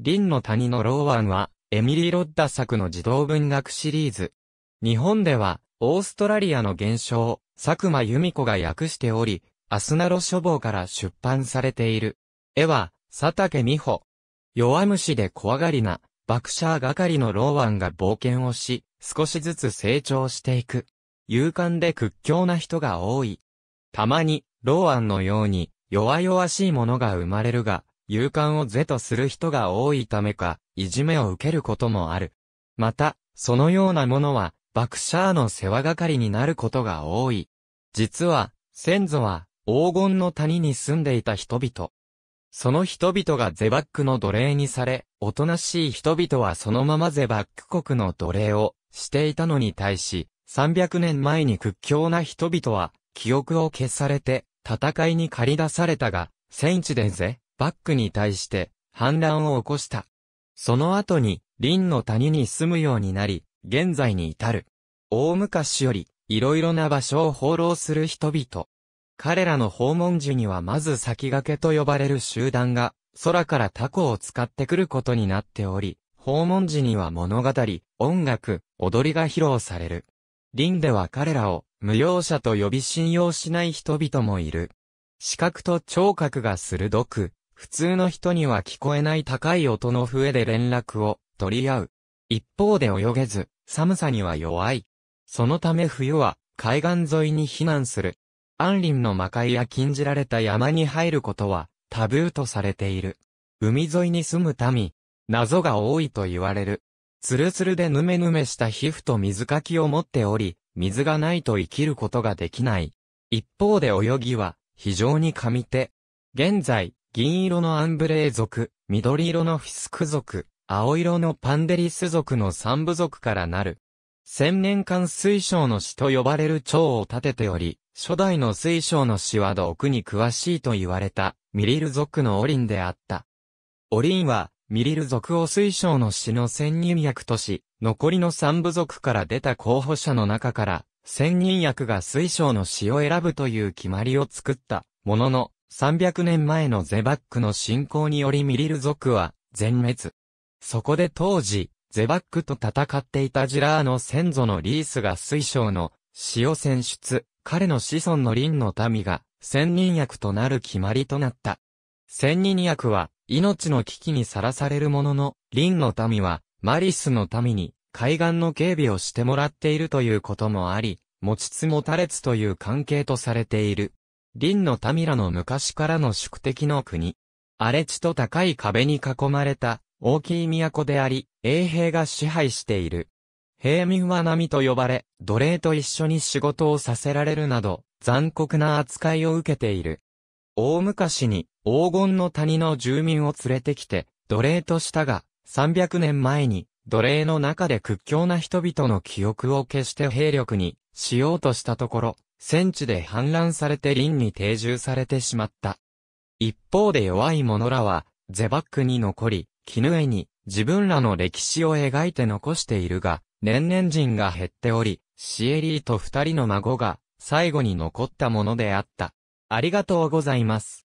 ンの谷のローワンは、エミリー・ロッダ作の児童文学シリーズ。日本では、オーストラリアの現象、佐久間由美子が訳しており、アスナロ書房から出版されている。絵は、佐竹美穂。弱虫で怖がりな、爆写シャー係のローワンが冒険をし、少しずつ成長していく。勇敢で屈強な人が多い。たまに、ローアンのように、弱々しいものが生まれるが、勇敢を是とする人が多いためか、いじめを受けることもある。また、そのようなものは、バクシャーの世話係になることが多い。実は、先祖は、黄金の谷に住んでいた人々。その人々がゼバックの奴隷にされ、おとなしい人々はそのままゼバック国の奴隷をしていたのに対し、300年前に屈強な人々は、記憶を消されて、戦いに駆り出されたが、戦地でぜ、バックに対して反乱を起こした。その後に、林の谷に住むようになり、現在に至る。大昔より、いろいろな場所を放浪する人々。彼らの訪問時にはまず先駆けと呼ばれる集団が、空からタコを使ってくることになっており、訪問時には物語、音楽、踊りが披露される。林では彼らを、無用者と呼び信用しない人々もいる。視覚と聴覚が鋭く、普通の人には聞こえない高い音の笛で連絡を取り合う。一方で泳げず、寒さには弱い。そのため冬は海岸沿いに避難する。安林の魔界や禁じられた山に入ることはタブーとされている。海沿いに住む民、謎が多いと言われる。ツルツルでヌメヌメした皮膚と水かきを持っており、水がないと生きることができない。一方で泳ぎは非常にみ手。現在、銀色のアンブレー族、緑色のフィスク族、青色のパンデリス族の三部族からなる。千年間水晶の詩と呼ばれる蝶を立てており、初代の水晶の詩は毒に詳しいと言われた、ミリル族のオリンであった。オリンは、ミリル族を水晶の詩の千人役とし、残りの三部族から出た候補者の中から、千人役が水晶の詩を選ぶという決まりを作った、ものの、300年前のゼバックの侵攻によりミリル族は全滅。そこで当時、ゼバックと戦っていたジラーの先祖のリースが水晶の死を選出、彼の子孫のンの民が千人役となる決まりとなった。千人役は命の危機にさらされるものの、ンの民はマリスの民に海岸の警備をしてもらっているということもあり、持ちつ持たれつという関係とされている。林の民らの昔からの宿敵の国。荒れ地と高い壁に囲まれた大きい都であり、衛兵が支配している。平民は波と呼ばれ、奴隷と一緒に仕事をさせられるなど、残酷な扱いを受けている。大昔に黄金の谷の住民を連れてきて、奴隷としたが、300年前に奴隷の中で屈強な人々の記憶を消して兵力にしようとしたところ、戦地で反乱されて林に定住されてしまった。一方で弱い者らは、ゼバックに残り、絹絵に自分らの歴史を描いて残しているが、年々人が減っており、シエリーと二人の孫が最後に残ったものであった。ありがとうございます。